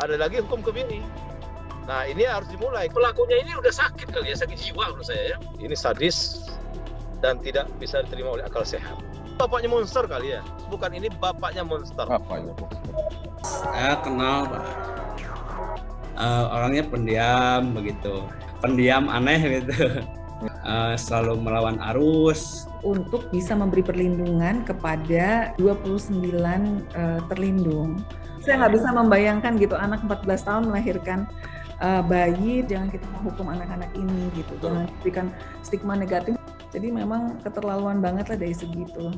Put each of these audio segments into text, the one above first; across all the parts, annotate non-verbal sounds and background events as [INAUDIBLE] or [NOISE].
ada lagi hukum kebiri. Nah ini harus dimulai. Pelakunya ini udah sakit kali ya, sakit jiwa menurut saya ya. Ini sadis dan tidak bisa diterima oleh akal sehat. Bapaknya monster kali ya? Bukan ini bapaknya monster. Bapaknya monster. Saya kenal Pak. Uh, orangnya pendiam begitu. Pendiam aneh gitu. Uh, [LAUGHS] selalu melawan arus untuk bisa memberi perlindungan kepada 29 uh, eh, terlindung saya nggak bisa membayangkan gitu anak 14 tahun melahirkan uh, bayi jangan kita menghukum anak-anak ini gitu jangan berikan stigma negatif jadi memang keterlaluan banget lah dari segitu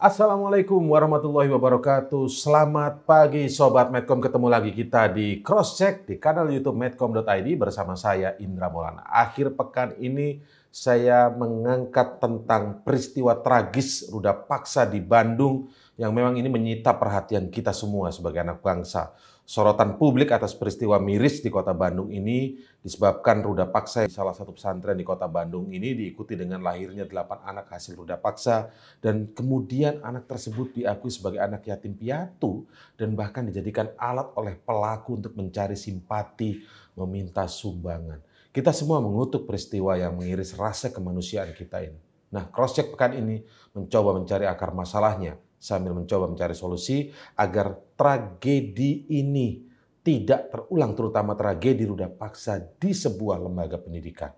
Assalamualaikum warahmatullahi wabarakatuh. Selamat pagi Sobat Medcom. Ketemu lagi kita di Crosscheck di kanal Youtube medcom.id bersama saya Indra Maulana. Akhir pekan ini saya mengangkat tentang peristiwa tragis Ruda Paksa di Bandung yang memang ini menyita perhatian kita semua sebagai anak bangsa. Sorotan publik atas peristiwa miris di kota Bandung ini disebabkan ruda paksa di salah satu pesantren di kota Bandung ini diikuti dengan lahirnya delapan anak hasil ruda paksa dan kemudian anak tersebut diakui sebagai anak yatim piatu dan bahkan dijadikan alat oleh pelaku untuk mencari simpati, meminta sumbangan. Kita semua mengutuk peristiwa yang mengiris rasa kemanusiaan kita ini. Nah, cross check pekan ini mencoba mencari akar masalahnya sambil mencoba mencari solusi agar tragedi ini tidak terulang terutama tragedi ruda paksa di sebuah lembaga pendidikan.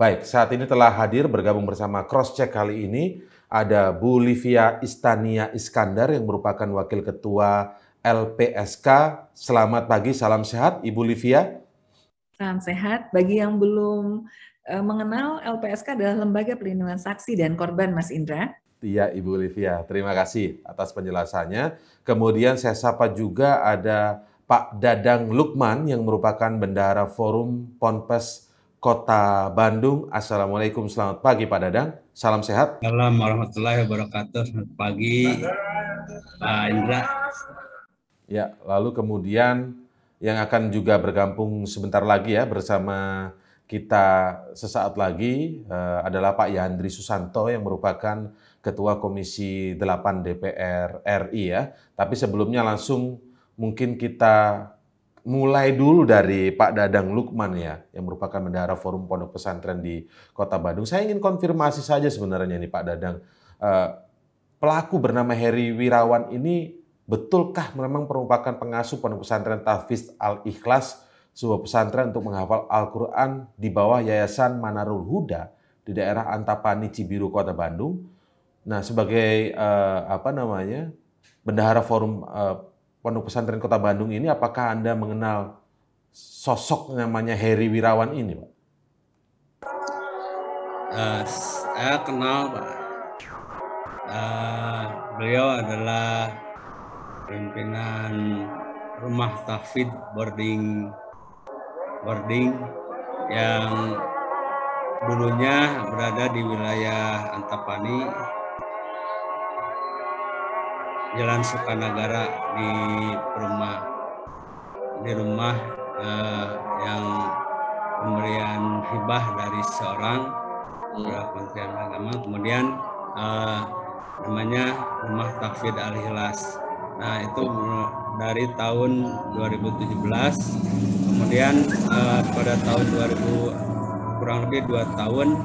Baik, saat ini telah hadir bergabung bersama Cross Check kali ini ada Bu Livia Istania Iskandar yang merupakan Wakil Ketua LPSK. Selamat pagi, salam sehat Ibu Livia. Salam sehat. Bagi yang belum eh, mengenal LPSK adalah Lembaga Pelindungan Saksi dan Korban, Mas Indra. Tia Ibu Olivia. Terima kasih atas penjelasannya. Kemudian saya sapa juga ada Pak Dadang Lukman yang merupakan bendahara Forum Ponpes Kota Bandung. Assalamualaikum, selamat pagi Pak Dadang. Salam sehat. Salam warahmatullahi wabarakatuh. Selamat pagi Pak Indra. Ya, lalu kemudian yang akan juga bergabung sebentar lagi ya bersama kita sesaat lagi uh, adalah Pak Yandri Susanto yang merupakan Ketua Komisi 8 DPR RI ya. Tapi sebelumnya langsung mungkin kita mulai dulu dari Pak Dadang Lukman ya, yang merupakan bendahara Forum Pondok Pesantren di Kota Bandung. Saya ingin konfirmasi saja sebenarnya nih Pak Dadang, uh, pelaku bernama Heri Wirawan ini betulkah memang merupakan pengasuh Pondok Pesantren Tafis Al Ikhlas sebuah pesantren untuk menghafal Al-Quran di bawah Yayasan Manarul Huda di daerah Antapani Cibiru Kota Bandung. Nah, sebagai uh, apa namanya bendahara forum uh, pondok pesantren Kota Bandung ini, apakah anda mengenal sosok namanya Heri Wirawan ini, Pak? Uh, saya kenal Pak. Uh, beliau adalah pimpinan rumah tahfidz boarding Berding yang dulunya berada di wilayah Antapani, Jalan Sukanagara di rumah di rumah eh, yang pemberian hibah dari seorang hmm. kementerian agama, kemudian eh, namanya rumah takfid al hilas. Nah itu dari tahun 2017 kemudian uh, pada tahun 2000 kurang lebih dua tahun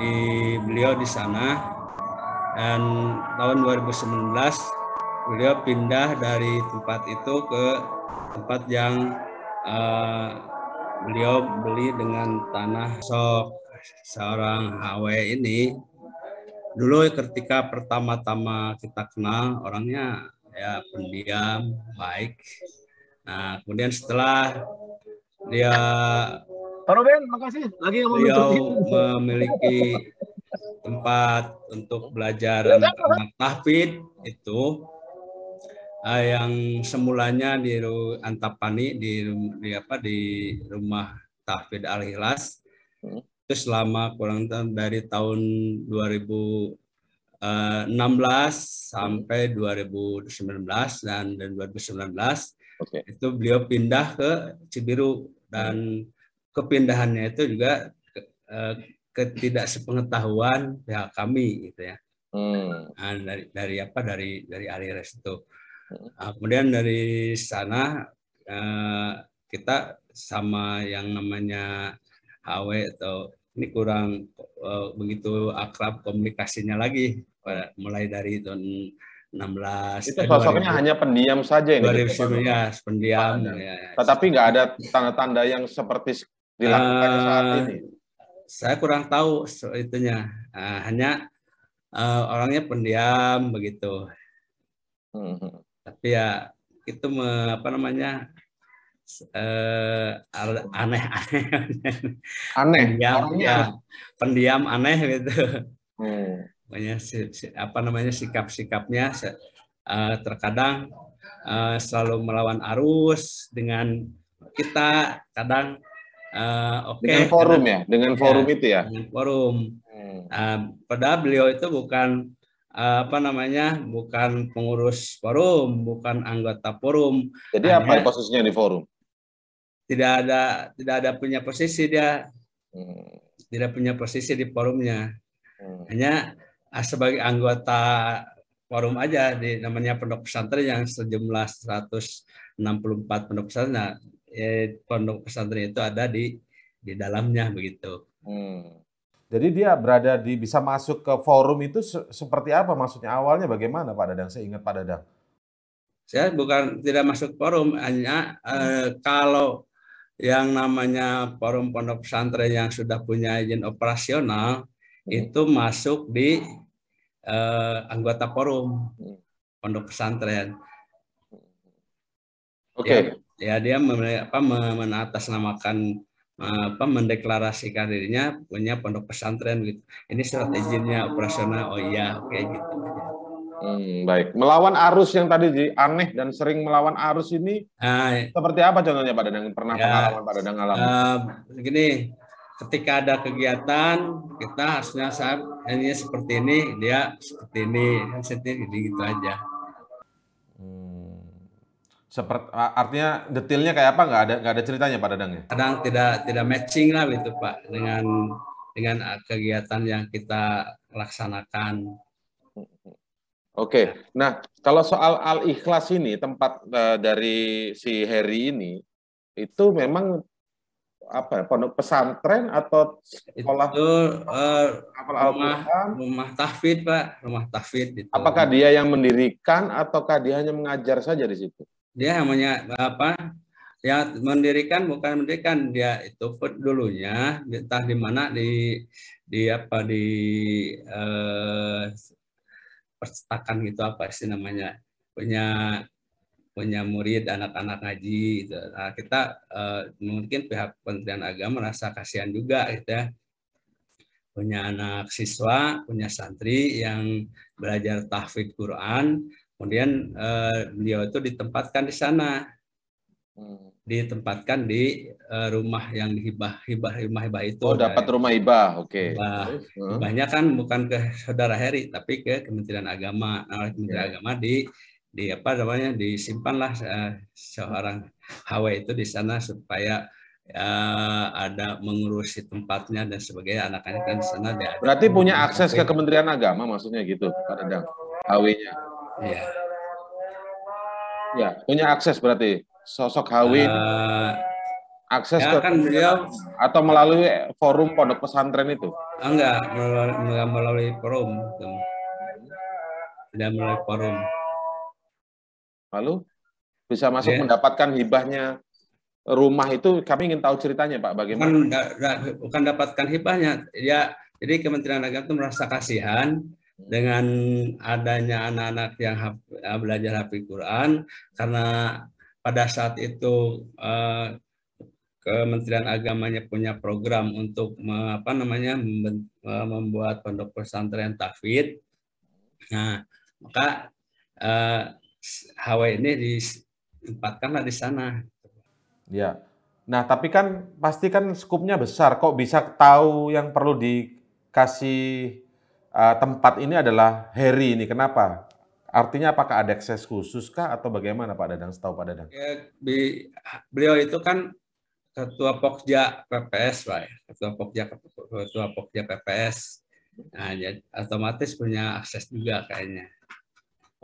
di beliau di sana dan tahun 2019 beliau pindah dari tempat itu ke tempat yang uh, beliau beli dengan tanah sok seorang HW ini dulu ketika pertama-tama kita kenal orangnya ya pendiam baik nah kemudian setelah dia Pak Ruben, makasih. Lagi ngomong beliau memiliki tempat untuk belajar iya, anak-anak tahfid itu eh, yang semulanya di Antapani di, di apa di rumah tahfid Al Hilas hmm. itu selama kurang dari tahun 2016 eh, sampai 2019 dan 2019 Okay. Itu beliau pindah ke Cibiru dan kepindahannya itu juga ke, eh, ketidaksepengetahuan pihak kami gitu ya. Hmm. Nah, dari dari apa dari dari Aliras itu. Hmm. Nah, kemudian dari sana uh, kita sama yang namanya HW atau ini kurang uh, begitu akrab komunikasinya lagi mulai dari tahun 16 itu eh, sosoknya hanya pendiam saja ini 2019 ya, pendiam ya, ya. tetapi nggak ada tanda-tanda yang seperti dilakukan uh, saat ini saya kurang tahu itunya uh, hanya uh, orangnya pendiam begitu -huh. Mhm. tapi ya itu me, apa namanya uh, aneh aneh aneh pendiam, ya. aneh, ya, pendiam aneh gitu hmm namanya si, si, apa namanya sikap-sikapnya uh, terkadang uh, selalu melawan arus dengan kita kadang uh, oke okay, dengan forum kadang, ya dengan iya, forum itu ya forum hmm. uh, padahal beliau itu bukan uh, apa namanya bukan pengurus forum bukan anggota forum jadi Hanya, apa posisinya di forum tidak ada tidak ada punya posisi dia hmm. tidak punya posisi di forumnya hmm. hanya Ah, sebagai anggota forum aja di namanya pondok pesantren yang sejumlah 164 pondok pesantren. Nah, eh, pondok pesantren itu ada di di dalamnya begitu. Hmm. Jadi dia berada di bisa masuk ke forum itu se seperti apa maksudnya awalnya bagaimana Pak Dadang? Saya ingat Pak Dadang. Saya bukan tidak masuk forum hanya eh, kalau yang namanya forum pondok pesantren yang sudah punya izin operasional hmm. itu masuk di uh, anggota forum hmm. pondok pesantren. Oke. Okay. Ya, ya, dia men, apa, menatasnamakan apa mendeklarasikan dirinya punya pondok pesantren gitu. Ini strateginya operasional. Oh iya, oke okay, gitu. Hmm, baik. Melawan arus yang tadi di aneh dan sering melawan arus ini nah, seperti apa contohnya Pak Dadang? Pernah ya, pengalaman Pak Dadang alami? Uh, eh, gini, ketika ada kegiatan kita harusnya saat ini seperti ini dia seperti ini seperti ini gitu aja hmm. seperti artinya detailnya kayak apa nggak ada nggak ada ceritanya pak dadang ya kadang tidak tidak matching lah gitu pak dengan dengan kegiatan yang kita laksanakan Oke, nah kalau soal al ikhlas ini tempat uh, dari si Harry ini itu memang apa pondok pesantren atau sekolah itu uh, rumah rumah tahfid pak rumah tahfid itu. apakah dia yang mendirikan ataukah dia hanya mengajar saja di situ dia hanya apa ya mendirikan bukan mendirikan dia itu dulunya entah di mana di di apa di eh, percetakan gitu apa sih namanya punya punya murid anak-anak ngaji gitu. Nah, kita uh, mungkin pihak Kementerian Agama merasa kasihan juga gitu ya. Punya anak siswa, punya santri yang belajar tahfidz Quran, kemudian uh, beliau itu ditempatkan di sana. Hmm. Ditempatkan di uh, rumah yang dihibah hibah rumah hibah itu. Oh, dapat rumah hibah. Oke. Okay. Hibah. banyak kan bukan ke Saudara Heri tapi ke Kementerian Agama. Nah, Kementerian yeah. Agama di di apa namanya disimpanlah uh, seorang Hawa itu di sana supaya uh, ada mengurusi tempatnya dan sebagainya anak anaknya kan di sana dia berarti punya akses ke Kementerian Agama maksudnya gitu Pak Dadang hawinya nya ya ya punya akses berarti sosok HW uh, eh, akses ya, ke kan beliau atau melalui forum pondok pesantren itu enggak melalui, melalui forum dan melalui forum lalu bisa masuk yeah. mendapatkan hibahnya rumah itu kami ingin tahu ceritanya Pak bagaimana bukan, bukan dapatkan hibahnya ya jadi Kementerian Agama itu merasa kasihan dengan adanya anak-anak yang eh, belajar hafiz Quran karena pada saat itu eh, Kementerian Agamanya punya program untuk me, apa namanya eh, membuat pondok pesantren tafid. Nah, maka eh, Hawa ini ditempatkanlah di sana. Ya. Nah, tapi kan pasti kan skupnya besar. Kok bisa tahu yang perlu dikasih uh, tempat ini adalah Harry ini? Kenapa? Artinya apakah ada akses khusus kah atau bagaimana Pak Dadang setahu Pak Dadang? Ya, bi beliau itu kan ketua Pokja PPS Pak, ya. ketua Pokja ketua Pokja PPS. Nah, jadi otomatis punya akses juga kayaknya.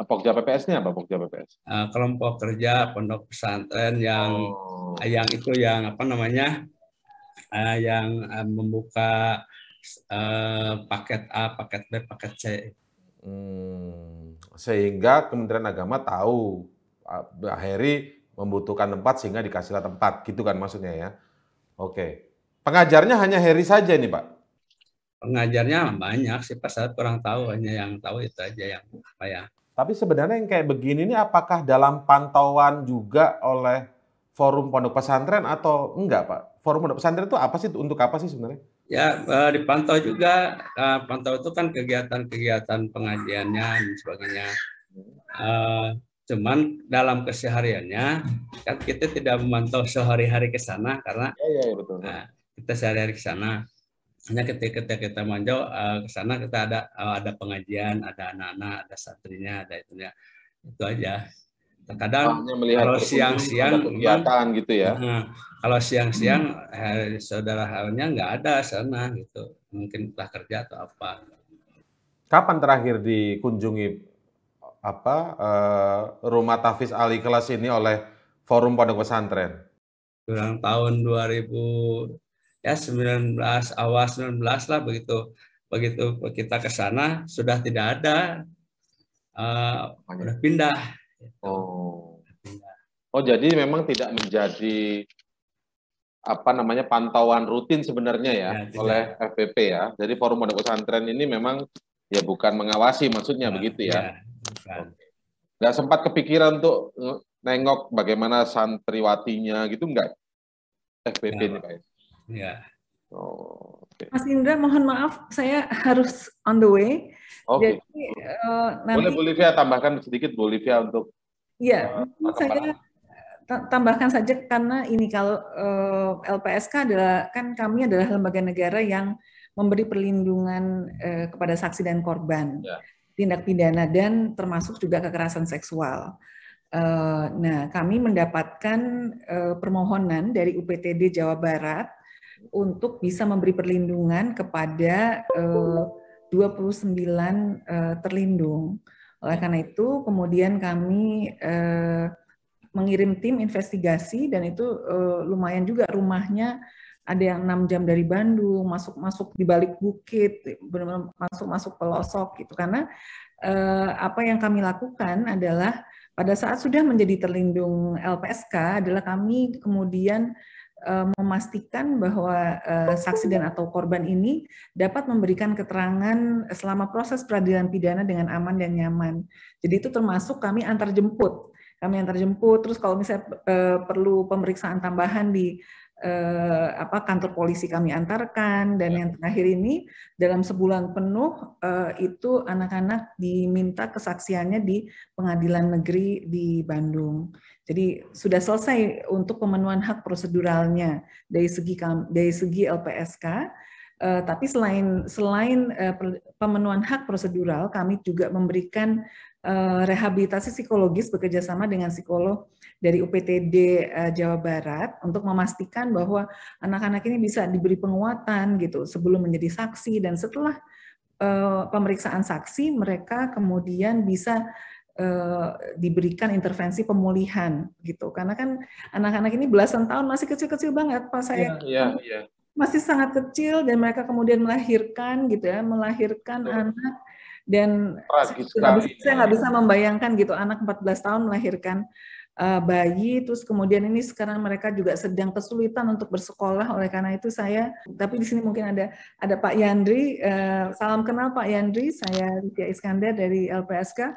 Pokja PPS-nya apa Pokja PPS? Uh, eh, kelompok kerja pondok pesantren yang oh. yang itu yang apa namanya uh, yang uh, membuka uh, paket A, paket B, paket C. Hmm. Sehingga Kementerian Agama tahu Pak Heri membutuhkan tempat sehingga dikasihlah tempat, gitu kan maksudnya ya? Oke. Pengajarnya hanya Heri saja ini Pak? Pengajarnya banyak sih, pas Saya kurang tahu, hanya yang tahu itu aja yang apa ya tapi sebenarnya yang kayak begini ini apakah dalam pantauan juga oleh forum pondok pesantren atau enggak Pak? Forum pondok pesantren itu apa sih untuk apa sih sebenarnya? Ya eh, dipantau juga, eh, pantau itu kan kegiatan-kegiatan pengajiannya dan sebagainya. Eh, cuman dalam kesehariannya kan kita tidak memantau sehari-hari ke sana karena ya, ya, betul. Nah, kita sehari-hari ke sana hanya ketika, ketika kita manjau uh, ke sana kita ada uh, ada pengajian, ada anak-anak, ada santrinya, ada itu ya Itu aja. Terkadang melihat kalau siang-siang kegiatan gitu ya. Uh, kalau siang-siang hmm. eh, saudara halnya nggak ada sana gitu. Mungkin telah kerja atau apa. Kapan terakhir dikunjungi apa uh, rumah Tafis Ali kelas ini oleh Forum Pondok Pesantren? Kurang tahun 2000 ya 19 awal 19 lah begitu begitu kita ke sana sudah tidak ada uh, udah pindah. Oh. Oh jadi memang tidak menjadi apa namanya pantauan rutin sebenarnya ya, ya oleh FPP ya. Jadi Forum Pondok Pesantren ini memang ya bukan mengawasi maksudnya nah, begitu ya. ya nggak sempat kepikiran untuk nengok bagaimana santriwatinya gitu enggak FPP ini Pak. Ya? Ya. Oh, okay. Mas Indra, mohon maaf, saya harus on the way. Oke. Okay. uh, eh, nanti... Boleh Bolivia tambahkan sedikit Bolivia untuk. Iya, uh, saya tambahkan saja karena ini kalau uh, eh, LPSK adalah kan kami adalah lembaga negara yang memberi perlindungan uh, kepada saksi dan korban ya. tindak pidana dan termasuk juga kekerasan seksual. Uh, nah, kami mendapatkan uh, permohonan dari UPTD Jawa Barat untuk bisa memberi perlindungan kepada uh, 29 uh, terlindung. Oleh karena itu, kemudian kami uh, mengirim tim investigasi dan itu uh, lumayan juga rumahnya ada yang enam jam dari Bandung, masuk-masuk di balik bukit, benar-benar masuk-masuk pelosok gitu. Karena uh, apa yang kami lakukan adalah pada saat sudah menjadi terlindung LPSK adalah kami kemudian Eh, memastikan bahwa eh, saksi dan atau korban ini dapat memberikan keterangan selama proses peradilan pidana dengan aman dan nyaman. Jadi itu termasuk kami antar jemput. Kami antar jemput, terus kalau misalnya eh, perlu pemeriksaan tambahan di eh, apa kantor polisi kami antarkan dan ya. yang terakhir ini dalam sebulan penuh eh, itu anak-anak diminta kesaksiannya di pengadilan negeri di Bandung. Jadi sudah selesai untuk pemenuhan hak proseduralnya dari segi dari segi LPSK. Uh, eh, tapi selain selain uh, pemenuhan hak prosedural, kami juga memberikan Eh, rehabilitasi psikologis bekerjasama dengan psikolog dari UPTD eh, Jawa Barat untuk memastikan bahwa anak-anak ini bisa diberi penguatan gitu sebelum menjadi saksi dan setelah eh, pemeriksaan saksi mereka kemudian bisa diberikan intervensi pemulihan gitu karena kan anak-anak ini belasan tahun masih kecil-kecil banget pak saya yeah, yeah, yeah. masih sangat kecil dan mereka kemudian melahirkan gitu ya melahirkan anak dan Tragis gitu kan. saya nggak bisa, bisa membayangkan gitu anak 14 tahun melahirkan uh, bayi terus kemudian ini sekarang mereka juga sedang kesulitan untuk bersekolah oleh karena itu saya tapi di sini mungkin ada ada Pak Yandri uh, salam kenal Pak Yandri saya Tia Iskandar dari LPSK uh,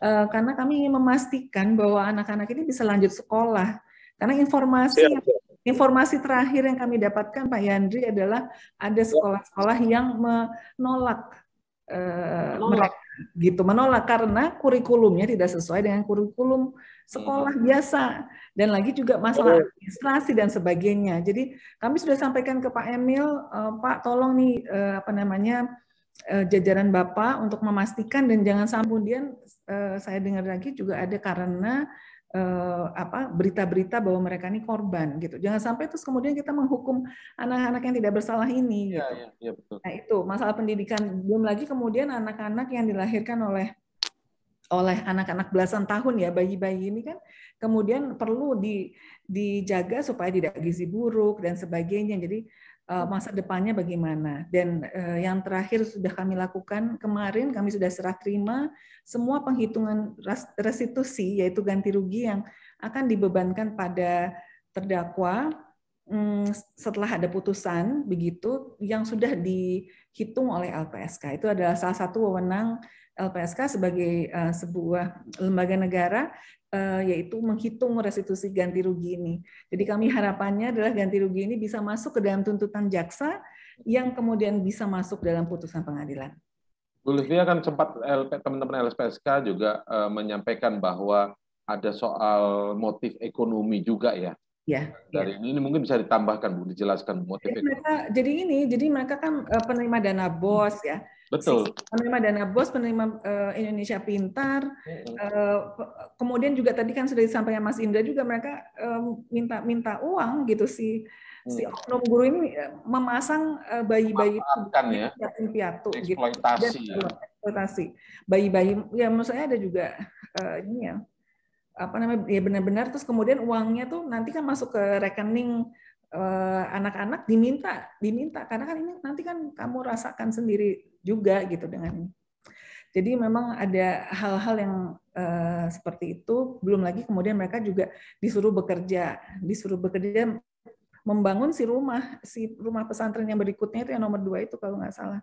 eh, karena kami ingin memastikan bahwa anak-anak ini bisa lanjut sekolah karena informasi ya. Informasi terakhir yang kami dapatkan Pak Yandri adalah ada sekolah-sekolah yang menolak Eh, menolak. gitu menolak karena kurikulumnya tidak sesuai dengan kurikulum sekolah hmm. biasa dan lagi juga masalah administrasi dan sebagainya. Jadi kami sudah sampaikan ke Pak Emil, uh, Pak tolong nih uh, apa namanya jajaran Bapak untuk memastikan dan jangan sampai kemudian saya dengar lagi juga ada karena eh, apa berita-berita bahwa mereka ini korban gitu. Jangan sampai terus kemudian kita menghukum anak-anak yang tidak bersalah ini. Ya, ya, ya, betul. Nah itu masalah pendidikan belum lagi kemudian anak-anak yang dilahirkan oleh oleh anak-anak belasan tahun ya bayi-bayi ini kan kemudian perlu di, dijaga supaya tidak gizi buruk dan sebagainya. Jadi Eh, hmm. masa depannya bagaimana. Dan eh, yang terakhir sudah kami lakukan kemarin kami sudah serah terima semua penghitungan restitusi yaitu ganti rugi yang akan dibebankan pada terdakwa Hmm, setelah ada putusan begitu yang sudah dihitung oleh LPSK itu adalah salah satu wewenang LPSK sebagai uh, sebuah lembaga negara uh, yaitu menghitung restitusi ganti rugi ini. Jadi kami harapannya adalah ganti rugi ini bisa masuk ke dalam tuntutan jaksa yang kemudian bisa masuk dalam putusan pengadilan. Bu kan sempat teman-teman LPSK juga uh, menyampaikan bahwa ada soal motif ekonomi juga ya Ya. Dari ya. ini mungkin bisa ditambahkan Bu, dijelaskan motifnya. Jadi, mereka, jadi ini, jadi mereka kan eh, penerima dana bos ya. Betul. Penerima dana bos, penerima uh, Indonesia Pintar, uh, kemudian juga tadi kan sudah disampaikan Mas Indra juga mereka minta minta minta uang gitu si hmm. si mm. oknum guru ini memasang uh, bayi-bayi ya. piatu, piatu eksploitasi gitu. Dan, ya. eksploitasi bayi-bayi ya menurut saya ada juga uh, ini ya apa namanya ya benar-benar terus kemudian uangnya tuh nanti kan masuk ke rekening eh, anak-anak eh, diminta diminta karena kan ini nanti kan kamu rasakan sendiri juga gitu dengan jadi memang ada hal-hal yang eh, seperti itu belum lagi kemudian mereka juga disuruh bekerja disuruh bekerja membangun si rumah si rumah pesantren yang berikutnya itu yang nomor dua itu kalau nggak salah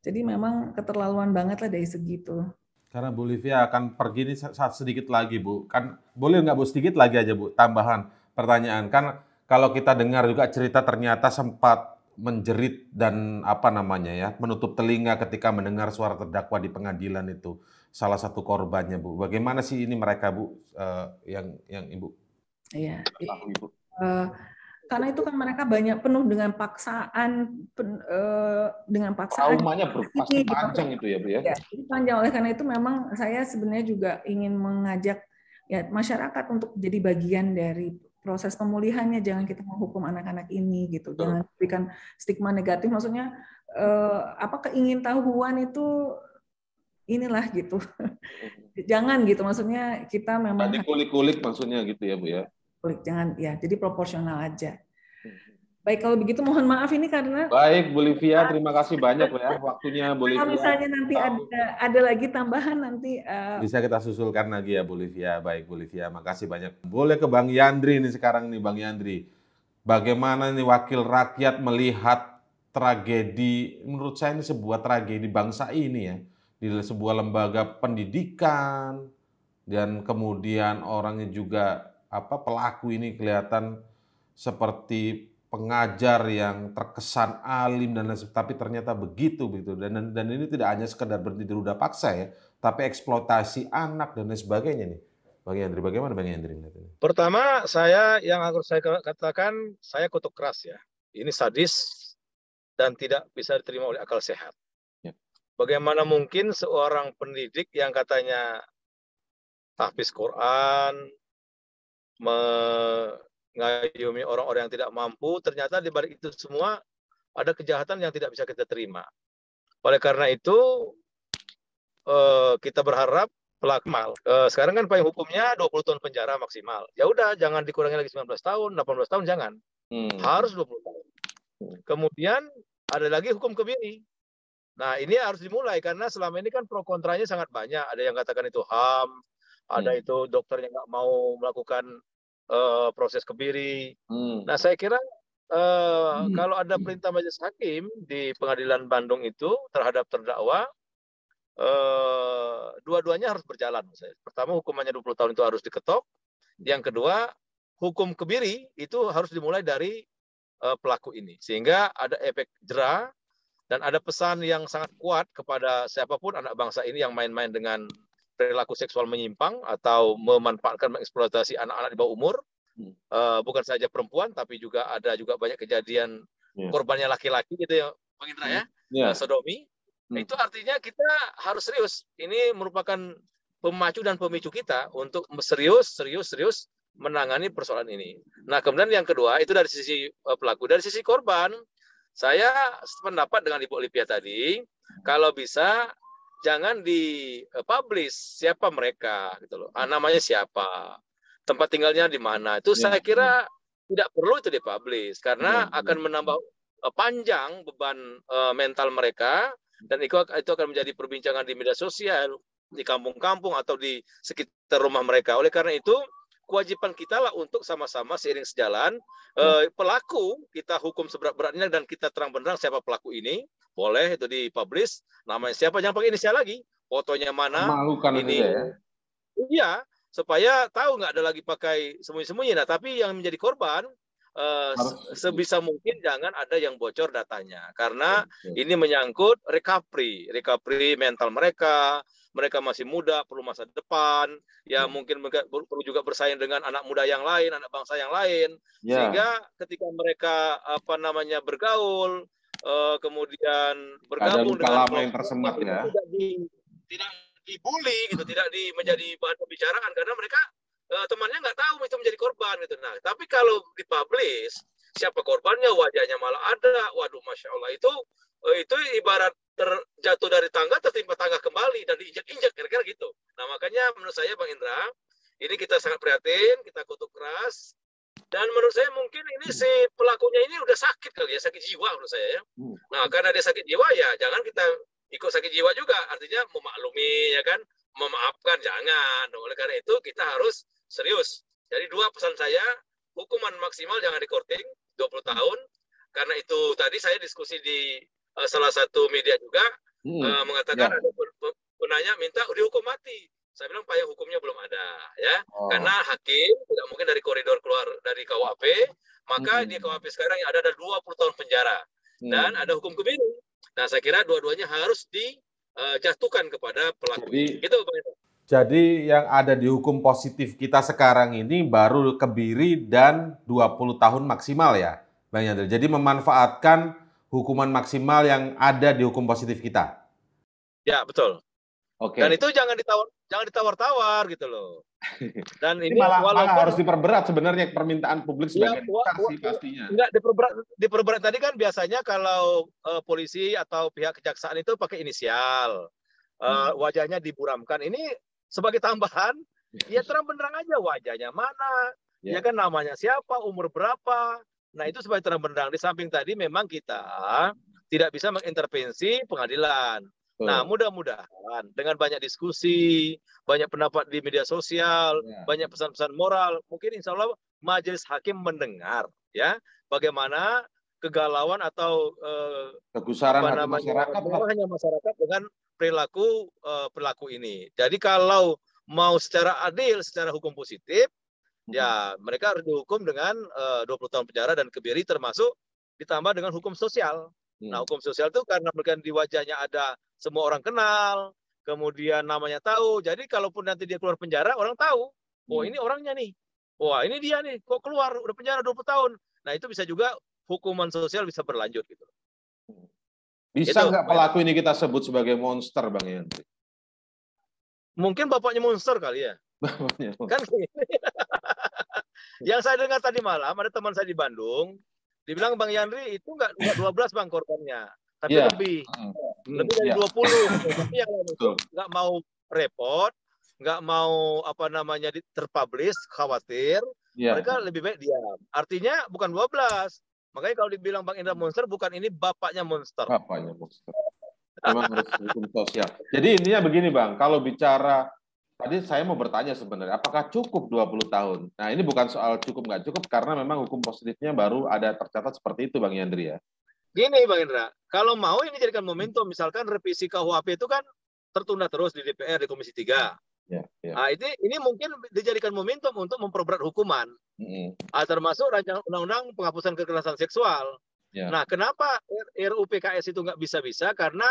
jadi memang keterlaluan banget lah dari segitu karena Bu Livia akan pergi ini saat sedikit lagi Bu. Kan boleh nggak Bu sedikit lagi aja Bu tambahan pertanyaan. Kan kalau kita dengar juga cerita ternyata sempat menjerit dan apa namanya ya menutup telinga ketika mendengar suara terdakwa di pengadilan itu salah satu korbannya Bu. Bagaimana sih ini mereka Bu uh, yang yang Ibu? Iya. Uh, karena itu kan mereka banyak penuh dengan paksaan pen, uh, dengan paksaan traumanya pasti gitu. panjang itu ya Bu ya. ya panjang oleh karena itu memang saya sebenarnya juga ingin mengajak ya masyarakat untuk jadi bagian dari proses pemulihannya jangan kita menghukum anak-anak ini gitu jangan berikan stigma negatif maksudnya eh, apa keingintahuan itu inilah gitu [LAUGHS] jangan gitu maksudnya kita memang dikulik-kulik maksudnya gitu ya Bu ya klik jangan ya jadi proporsional aja hmm. baik kalau begitu mohon maaf ini karena baik Bu Livia terima kasih banyak ya waktunya Bu Livia kalau misalnya nanti ada ada lagi tambahan nanti uh... bisa kita susulkan lagi ya Bu Livia baik Bu Livia makasih banyak boleh ke Bang Yandri ini sekarang nih Bang Yandri bagaimana ini wakil rakyat melihat tragedi menurut saya ini sebuah tragedi bangsa ini ya di sebuah lembaga pendidikan dan kemudian orangnya juga apa pelaku ini kelihatan seperti pengajar yang terkesan alim dan lain sebagainya, tapi ternyata begitu begitu dan, dan ini tidak hanya sekedar berhenti di ruda paksa ya, tapi eksploitasi anak dan lain sebagainya nih. Bang Yandri, bagaimana Bang Yandri melihat ini? Pertama, saya yang harus saya katakan, saya kutuk keras ya. Ini sadis dan tidak bisa diterima oleh akal sehat. Ya. Bagaimana mungkin seorang pendidik yang katanya tahfiz Quran, mengayomi orang-orang yang tidak mampu, ternyata di balik itu semua ada kejahatan yang tidak bisa kita terima. Oleh karena itu, eh, kita berharap pelaku mal. Eh, sekarang kan payung hukumnya 20 tahun penjara maksimal. Ya udah, jangan dikurangi lagi 19 tahun, 18 tahun jangan. Hmm. Harus 20 tahun. Hmm. Kemudian ada lagi hukum kebiri. Nah, ini harus dimulai karena selama ini kan pro kontranya sangat banyak. Ada yang katakan itu HAM, ada hmm. itu yang nggak mau melakukan uh, proses kebiri. Hmm. Nah, saya kira uh, hmm. kalau ada perintah majelis hakim di Pengadilan Bandung itu terhadap terdakwa, uh, dua-duanya harus berjalan. Pertama, hukumannya 20 tahun itu harus diketok. Yang kedua, hukum kebiri itu harus dimulai dari uh, pelaku ini, sehingga ada efek jerah dan ada pesan yang sangat kuat kepada siapapun anak bangsa ini yang main-main dengan perilaku seksual menyimpang atau memanfaatkan mengeksploitasi anak-anak di bawah umur. Hmm. Uh, bukan saja perempuan tapi juga ada juga banyak kejadian yeah. korbannya laki-laki gitu ya, Bang Indra ya. Hmm. Yeah. Ya. Uh, sodomi. Hmm. Itu artinya kita harus serius. Ini merupakan pemacu dan pemicu kita untuk serius, serius, serius menangani persoalan ini. Nah, kemudian yang kedua itu dari sisi eh, pelaku, dari sisi korban, saya pendapat dengan Ibu Olivia tadi, hmm. kalau bisa jangan di eh, publish siapa mereka gitu loh. Ah, namanya siapa? Tempat tinggalnya di mana? Itu ya. saya iya. kira tidak perlu itu dipublish karena ya. akan menambah eh, panjang beban uh, mental mereka dan itu akan menjadi perbincangan di media sosial, di kampung-kampung atau di sekitar rumah mereka. Oleh karena itu, kewajiban kita lah untuk sama-sama seiring sejalan hmm. eh, pelaku kita hukum seberat beratnya dan kita terang benderang siapa pelaku ini boleh itu di dipublish. Namanya siapa yang pakai inisial lagi, fotonya mana, Malukan ini. Ya. Iya, supaya tahu nggak ada lagi pakai sembunyi-sembunyi. Nah, tapi yang menjadi korban eh, Harus. sebisa mungkin jangan ada yang bocor datanya karena Oke. ini menyangkut recovery, recovery mental mereka. Mereka masih muda, perlu masa depan, ya hmm. mungkin perlu juga bersaing dengan anak muda yang lain, anak bangsa yang lain, ya. sehingga ketika mereka apa namanya bergaul, uh, kemudian bergabung dengan kelompok yang tersemat ya. Tidak, di, dibully gitu, tidak di, menjadi bahan pembicaraan karena mereka uh, temannya nggak tahu itu menjadi korban gitu. Nah, tapi kalau dipublish siapa korbannya, wajahnya malah ada. Waduh, masya Allah itu uh, itu ibarat terjatuh dari tangga tertimpa tangga kembali dan diinjak-injak kira-kira gitu. Nah makanya menurut saya Bang Indra ini kita sangat prihatin, kita kutuk keras dan menurut saya mungkin ini hmm. si pelakunya ini udah sakit kali ya, sakit jiwa menurut saya ya. Hmm. Nah, karena dia sakit jiwa ya jangan kita ikut sakit jiwa juga. Artinya memaklumi ya kan, memaafkan jangan. Nah, oleh karena itu kita harus serius. Jadi dua pesan saya, hukuman maksimal jangan dikorting 20 tahun. Karena itu tadi saya diskusi di uh, salah satu media juga hmm. uh, mengatakan ya. ada penanya minta dihukum mati saya bilang payah hukumnya belum ada, ya. Oh. Karena hakim tidak mungkin dari koridor keluar dari KUHP, maka hmm. di KUHP sekarang yang ada ada 20 tahun penjara hmm. dan ada hukum kebiri. Nah, saya kira dua-duanya harus dijatuhkan eh, kepada pelaku. Jadi, gitu, Jadi yang ada di hukum positif kita sekarang ini baru kebiri dan 20 tahun maksimal ya, Bang Yandri. Jadi memanfaatkan hukuman maksimal yang ada di hukum positif kita. Ya, betul. Okay. Dan itu jangan ditawar jangan ditawar-tawar gitu loh. Dan ini, ini malah, walaupun, malah harus diperberat sebenarnya permintaan publik iya, sebagai iya, sih pastinya. Enggak diperberat diperberat tadi kan biasanya kalau uh, polisi atau pihak kejaksaan itu pakai inisial. Uh, hmm. wajahnya diburamkan. Ini sebagai tambahan ya terang benderang aja wajahnya mana, yeah. ya kan namanya siapa, umur berapa. Nah, itu sebagai terang benderang. Di samping tadi memang kita tidak bisa mengintervensi pengadilan Nah, mudah-mudahan dengan banyak diskusi, banyak pendapat di media sosial, ya. banyak pesan-pesan moral, mungkin insya Allah majelis hakim mendengar ya bagaimana kegalauan atau eh, kegusaran hati masyarakat hanya masyarakat dengan perilaku eh, perilaku ini. Jadi kalau mau secara adil, secara hukum positif, hmm. ya mereka harus dihukum dengan eh, uh, 20 tahun penjara dan kebiri termasuk ditambah dengan hukum sosial. Hmm. Nah, hukum sosial itu karena mungkin di wajahnya ada semua orang kenal, kemudian namanya tahu. Jadi kalaupun nanti dia keluar penjara, orang tahu. Oh, hmm. ini orangnya nih. Wah, ini dia nih. Kok keluar udah penjara 20 tahun. Nah, itu bisa juga hukuman sosial bisa berlanjut gitu. Bisa nggak pelaku ini kita sebut sebagai monster, Bang Yanti? Mungkin bapaknya monster kali ya. Bapaknya. Kan monster. Kan [LAUGHS] yang saya dengar tadi malam ada teman saya di Bandung, Dibilang Bang Yandri itu enggak dua belas bang korbannya, tapi yeah. lebih hmm. lebih dari iya. dua yeah. puluh. tapi yang nggak mau repot, nggak mau apa namanya terpublish, khawatir, yeah. mereka lebih baik diam. Artinya bukan 12. Makanya kalau dibilang Bang Indra monster, bukan ini bapaknya monster. Bapaknya monster. Memang harus hukum sosial. Jadi intinya begini Bang, kalau bicara Tadi saya mau bertanya sebenarnya, apakah cukup 20 tahun? Nah, ini bukan soal cukup nggak cukup, karena memang hukum positifnya baru ada tercatat seperti itu, Bang Yandri ya. Gini, Bang Indra, kalau mau ini jadikan momentum, misalkan revisi KUHP itu kan tertunda terus di DPR, di Komisi 3. Ya, ya. Nah, ini, ini mungkin dijadikan momentum untuk memperberat hukuman, mm -hmm. termasuk rancangan undang-undang penghapusan kekerasan seksual. Ya. Nah, kenapa RUPKS itu nggak bisa-bisa? Karena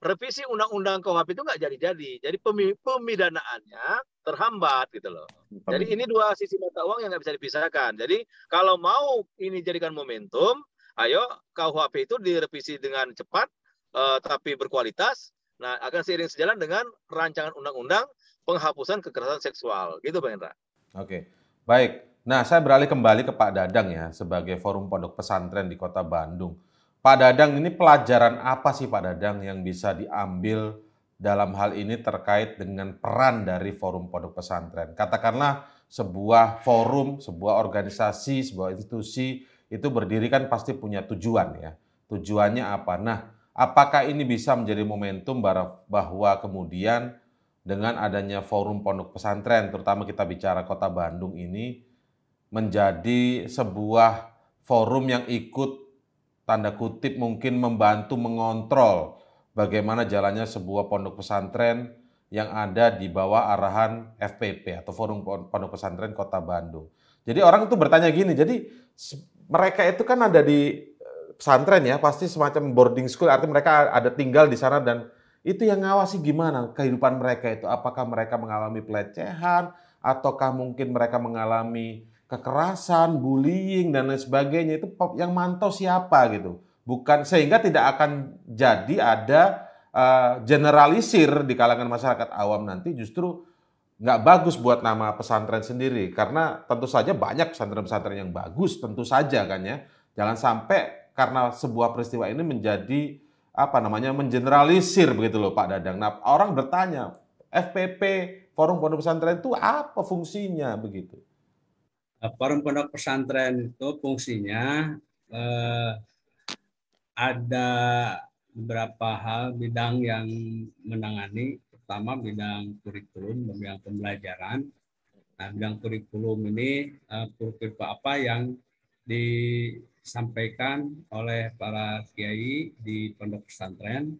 revisi undang-undang KUHP itu nggak jadi-jadi. Jadi pemidanaannya terhambat gitu loh. Jadi ini dua sisi mata uang yang nggak bisa dipisahkan. Jadi kalau mau ini jadikan momentum, ayo KUHP itu direvisi dengan cepat eh, tapi berkualitas. Nah, akan seiring sejalan dengan rancangan undang-undang penghapusan kekerasan seksual. Gitu Bang Indra. Oke. Baik. Nah, saya beralih kembali ke Pak Dadang ya sebagai Forum Pondok Pesantren di Kota Bandung. Pak Dadang, ini pelajaran apa sih Pak Dadang yang bisa diambil dalam hal ini terkait dengan peran dari Forum Pondok Pesantren? Katakanlah sebuah forum, sebuah organisasi, sebuah institusi itu berdiri kan pasti punya tujuan ya. Tujuannya apa? Nah, apakah ini bisa menjadi momentum bahwa kemudian dengan adanya Forum Pondok Pesantren, terutama kita bicara Kota Bandung ini menjadi sebuah forum yang ikut tanda kutip mungkin membantu mengontrol bagaimana jalannya sebuah pondok pesantren yang ada di bawah arahan FPP atau Forum Pondok Pesantren Kota Bandung. Jadi orang itu bertanya gini, jadi mereka itu kan ada di eh, pesantren ya, pasti semacam boarding school, artinya mereka ada tinggal di sana dan itu yang ngawasi gimana kehidupan mereka itu. Apakah mereka mengalami pelecehan, ataukah mungkin mereka mengalami kekerasan, bullying dan lain sebagainya itu yang mantau siapa gitu. Bukan sehingga tidak akan jadi ada uh, generalisir di kalangan masyarakat awam nanti justru nggak bagus buat nama pesantren sendiri karena tentu saja banyak pesantren-pesantren yang bagus tentu saja kan ya jangan sampai karena sebuah peristiwa ini menjadi apa namanya mengeneralisir begitu loh Pak Dadang. Nah orang bertanya FPP Forum Pondok Pesantren itu apa fungsinya begitu? Forum eh, Pondok Pesantren itu fungsinya eh, ada beberapa hal bidang yang menangani pertama bidang kurikulum, dan bidang pembelajaran. Nah, bidang kurikulum ini eh, kurikulum apa yang disampaikan oleh para kiai di pondok pesantren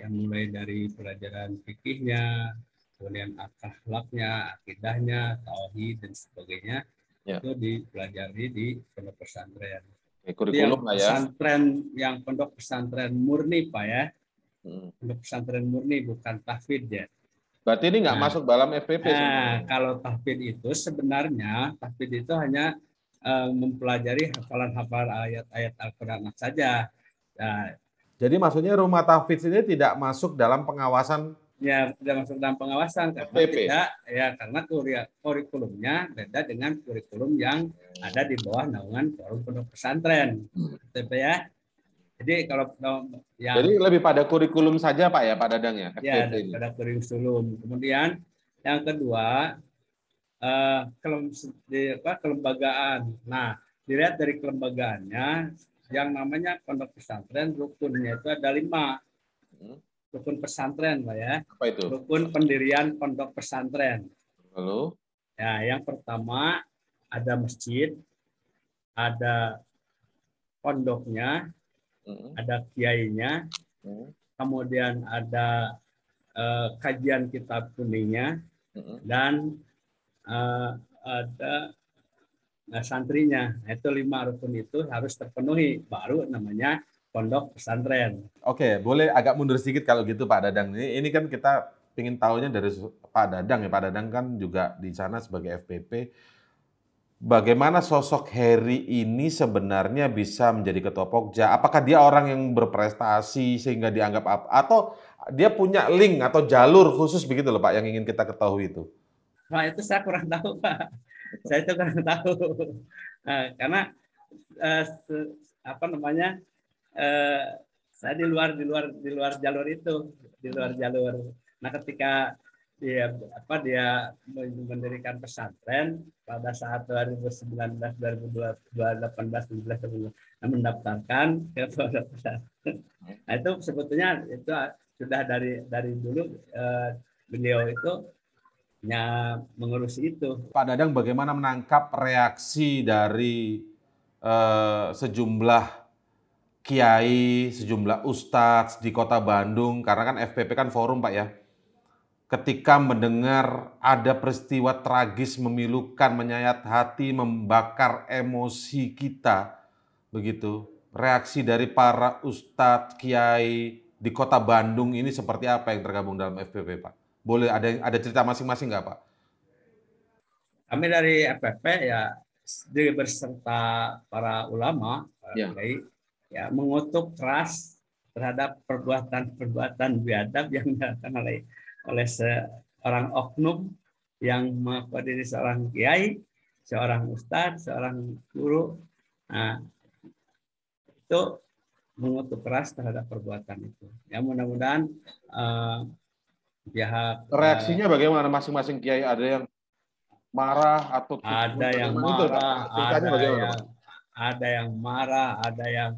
yang mulai dari pelajaran fikihnya, kemudian akhlaknya, akidahnya, tauhid dan sebagainya yeah. itu dipelajari di pondok pesantren. Okay, kurikulum lah ya. Pesantren yang pondok pesantren murni pak ya, hmm. pondok pesantren murni bukan tahfid ya. Berarti ini nggak nah, masuk dalam FPP. Nah, kalau tahfid itu sebenarnya tahfid itu hanya uh, mempelajari hafalan-hafalan ayat-ayat Al-Quran saja. Nah, Jadi maksudnya rumah tahfidz ini tidak masuk dalam pengawasan ya tidak masuk dalam pengawasan karena PP. tidak ya karena kurikulumnya beda dengan kurikulum yang ada di bawah naungan forum pondok pesantren FPP ya jadi kalau yang jadi lebih pada kurikulum saja pak ya pak dadang ya ya pada kurikulum kemudian yang kedua eh, kelem, di, apa, kelembagaan nah dilihat dari kelembagaannya yang namanya pondok pesantren rukunnya itu ada lima hmm rukun pesantren Pak ya. Apa itu? Rukun pendirian pondok pesantren. Lalu? Ya, yang pertama ada masjid, ada pondoknya, hmm. ada kiainya, hmm. kemudian ada uh, kajian kitab kuningnya, hmm. dan uh, ada eh, nah, santrinya. Itu lima rukun itu harus terpenuhi, baru namanya pondok pesantren. Oke, boleh agak mundur sedikit kalau gitu Pak Dadang. Ini, ini kan kita ingin tahunya dari Pak Dadang ya. Pak Dadang kan juga di sana sebagai FPP. Bagaimana sosok Harry ini sebenarnya bisa menjadi ketua Pokja? Apakah dia orang yang berprestasi sehingga dianggap apa? Atau dia punya link atau jalur khusus begitu loh Pak yang ingin kita ketahui itu? Pak itu saya kurang tahu Pak. Saya itu kurang tahu. Nah, karena eh, apa namanya Eh, saya di luar di luar di luar jalur itu di luar jalur nah ketika dia apa dia mendirikan pesantren pada saat 2019 2018 2019 nah, mendaftarkan ke pesantren nah, itu sebetulnya itu sudah dari dari dulu eh, beliau itu nya mengurusi itu Pak Dadang bagaimana menangkap reaksi dari eh, sejumlah kiai, sejumlah ustadz di kota Bandung, karena kan FPP kan forum Pak ya, ketika mendengar ada peristiwa tragis memilukan, menyayat hati, membakar emosi kita, begitu, reaksi dari para ustadz, kiai di kota Bandung ini seperti apa yang tergabung dalam FPP Pak? Boleh ada ada cerita masing-masing nggak Pak? Kami dari FPP ya berserta para ulama, ya. kiai, ya mengutuk keras terhadap perbuatan-perbuatan biadab yang dilakukan oleh oleh seorang oknum yang mengaku diri seorang kiai, seorang ustadz, seorang guru. Nah, itu mengutuk keras terhadap perbuatan itu. Ya mudah-mudahan uh, pihak eh, reaksinya uh, bagaimana masing-masing kiai ada yang marah atau ada yang marah, ada, yang, ada yang marah, ada yang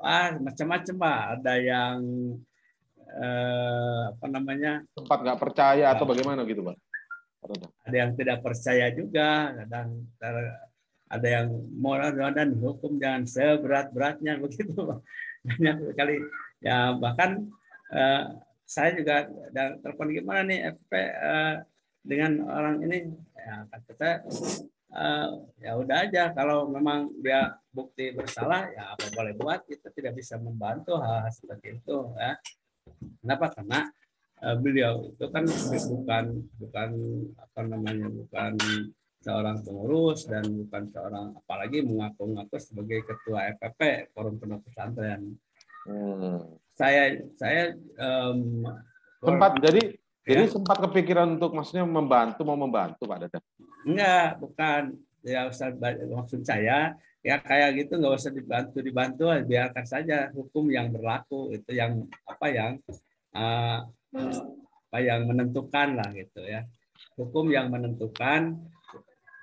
Wah macam-macam pak ada yang eh, apa namanya tempat nggak percaya atau ah. bagaimana gitu pak ada yang tidak percaya juga kadang ada yang moral dan hukum jangan seberat-beratnya [LAUGHS] begitu pak banyak sekali ya bahkan eh, saya juga telepon gimana nih FP eh, dengan orang ini ya kata saya uh, ya udah aja kalau memang dia bukti bersalah ya apa boleh buat kita tidak bisa membantu hal, -hal seperti itu ya kenapa karena uh, beliau itu kan bukan bukan apa namanya bukan seorang pengurus dan bukan seorang apalagi mengaku-ngaku sebagai ketua FPP Forum Pondok Pesantren hmm. saya saya um, sempat jadi jadi ya. sempat kepikiran untuk maksudnya membantu mau membantu Pak Dadang? Enggak, bukan. Ya Ustaz, maksud saya ya kayak gitu nggak usah dibantu dibantu biarkan saja hukum yang berlaku itu yang apa yang uh, apa yang menentukan lah gitu ya hukum yang menentukan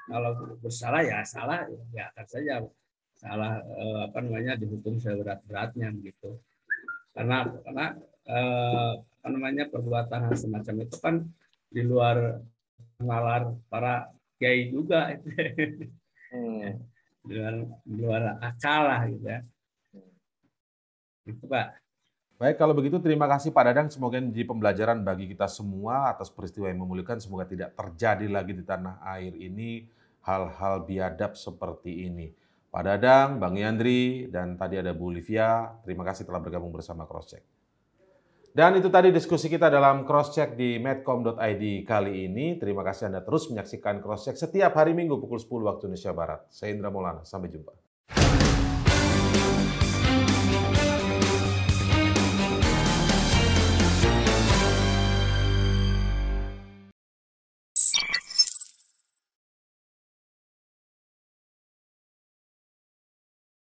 kalau bersalah ya salah ya akan saja salah eh, apa namanya dihukum seberat beratnya gitu. karena karena eh, apa namanya perbuatan semacam itu kan di luar nalar para kiai juga itu hmm. [LAUGHS] di luar di luar akal lah gitu ya itu pak Baik, kalau begitu terima kasih Pak Dadang. Semoga menjadi pembelajaran bagi kita semua atas peristiwa yang memulihkan. Semoga tidak terjadi lagi di tanah air ini hal-hal biadab seperti ini. Pak Dadang, Bang Yandri, dan tadi ada Bu Olivia. Terima kasih telah bergabung bersama Crosscheck. Dan itu tadi diskusi kita dalam crosscheck di medcom.id kali ini. Terima kasih Anda terus menyaksikan crosscheck setiap hari Minggu pukul 10 waktu Indonesia Barat. Saya Indra Maulana, sampai jumpa.